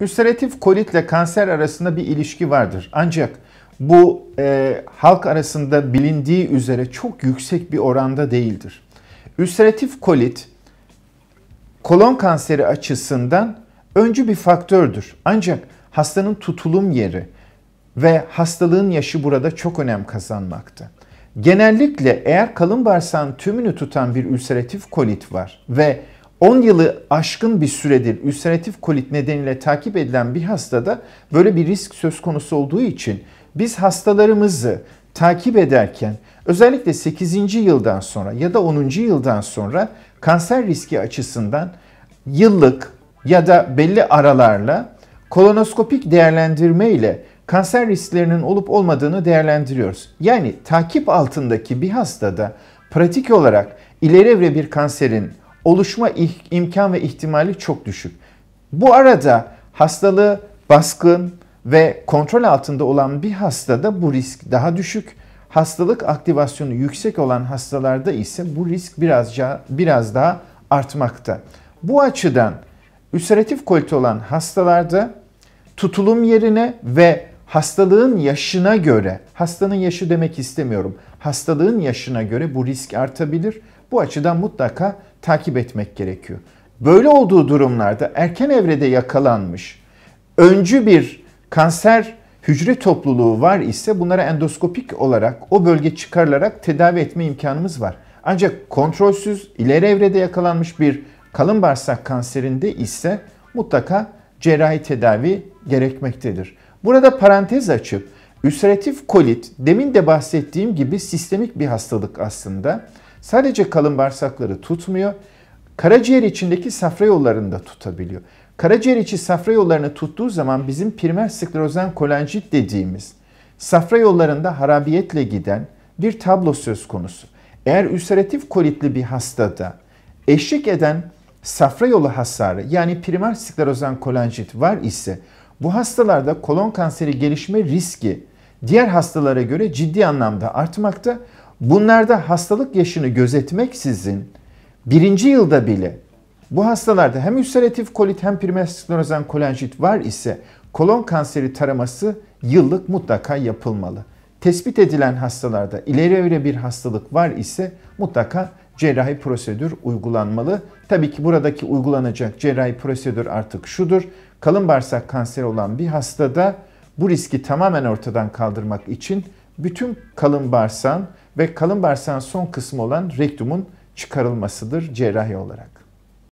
Ülseratif kolitle kanser arasında bir ilişki vardır. Ancak bu e, halk arasında bilindiği üzere çok yüksek bir oranda değildir. Ülseratif kolit kolon kanseri açısından öncü bir faktördür. Ancak hastanın tutulum yeri ve hastalığın yaşı burada çok önem kazanmakta. Genellikle eğer kalın bağırsağın tümünü tutan bir ülseratif kolit var ve 10 yılı aşkın bir süredir ülseratif kolit nedeniyle takip edilen bir hastada böyle bir risk söz konusu olduğu için biz hastalarımızı takip ederken özellikle 8. yıldan sonra ya da 10. yıldan sonra kanser riski açısından yıllık ya da belli aralarla kolonoskopik değerlendirme ile kanser risklerinin olup olmadığını değerlendiriyoruz. Yani takip altındaki bir hastada pratik olarak ileri evre bir kanserin oluşma imkan ve ihtimali çok düşük. Bu arada hastalığı baskın ve kontrol altında olan bir hastada bu risk daha düşük. Hastalık aktivasyonu yüksek olan hastalarda ise bu risk birazca biraz daha artmakta. Bu açıdan ülseratif kolit olan hastalarda tutulum yerine ve Hastalığın yaşına göre, hastanın yaşı demek istemiyorum. Hastalığın yaşına göre bu risk artabilir. Bu açıdan mutlaka takip etmek gerekiyor. Böyle olduğu durumlarda erken evrede yakalanmış öncü bir kanser hücre topluluğu var ise bunlara endoskopik olarak o bölge çıkarılarak tedavi etme imkanımız var. Ancak kontrolsüz ileri evrede yakalanmış bir kalın bağırsak kanserinde ise mutlaka cerrahi tedavi gerekmektedir. Burada parantez açıp Ülseratif kolit demin de bahsettiğim gibi sistemik bir hastalık aslında. Sadece kalın bağırsakları tutmuyor. Karaciğer içindeki safra yollarını da tutabiliyor. Karaciğer içi safra yollarını tuttuğu zaman bizim primer sklerozan kolanjit dediğimiz safra yollarında harabiyetle giden bir tablo söz konusu. Eğer ülseratif kolitli bir hastada eşlik eden safra yolu hasarı yani primer sklerozan kolanjit var ise bu hastalarda kolon kanseri gelişme riski diğer hastalara göre ciddi anlamda artmakta. Bunlarda hastalık yaşını gözetmeksizin birinci yılda bile bu hastalarda hem ülseratif kolit hem primer sklerozan kolenjit var ise kolon kanseri taraması yıllık mutlaka yapılmalı. Tespit edilen hastalarda ileri öyle bir hastalık var ise mutlaka cerrahi prosedür uygulanmalı. Tabii ki buradaki uygulanacak cerrahi prosedür artık şudur. Kalın bağırsak kanseri olan bir hastada bu riski tamamen ortadan kaldırmak için bütün kalın bağırsağın ve kalın bağırsağın son kısmı olan rektumun çıkarılmasıdır cerrahi olarak.